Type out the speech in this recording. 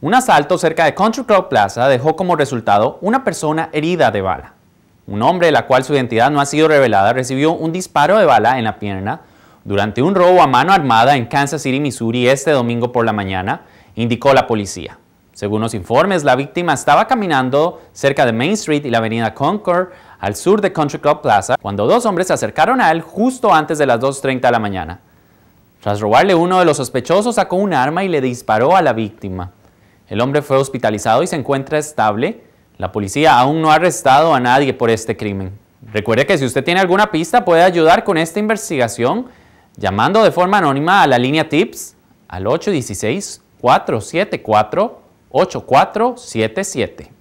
Un asalto cerca de Country Club Plaza dejó como resultado una persona herida de bala. Un hombre, de la cual su identidad no ha sido revelada, recibió un disparo de bala en la pierna durante un robo a mano armada en Kansas City, Missouri, este domingo por la mañana, indicó la policía. Según los informes, la víctima estaba caminando cerca de Main Street y la avenida Concord, al sur de Country Club Plaza, cuando dos hombres se acercaron a él justo antes de las 2.30 de la mañana. Tras robarle uno de los sospechosos, sacó un arma y le disparó a la víctima. El hombre fue hospitalizado y se encuentra estable. La policía aún no ha arrestado a nadie por este crimen. Recuerde que si usted tiene alguna pista puede ayudar con esta investigación llamando de forma anónima a la línea TIPS al 816 474 8477.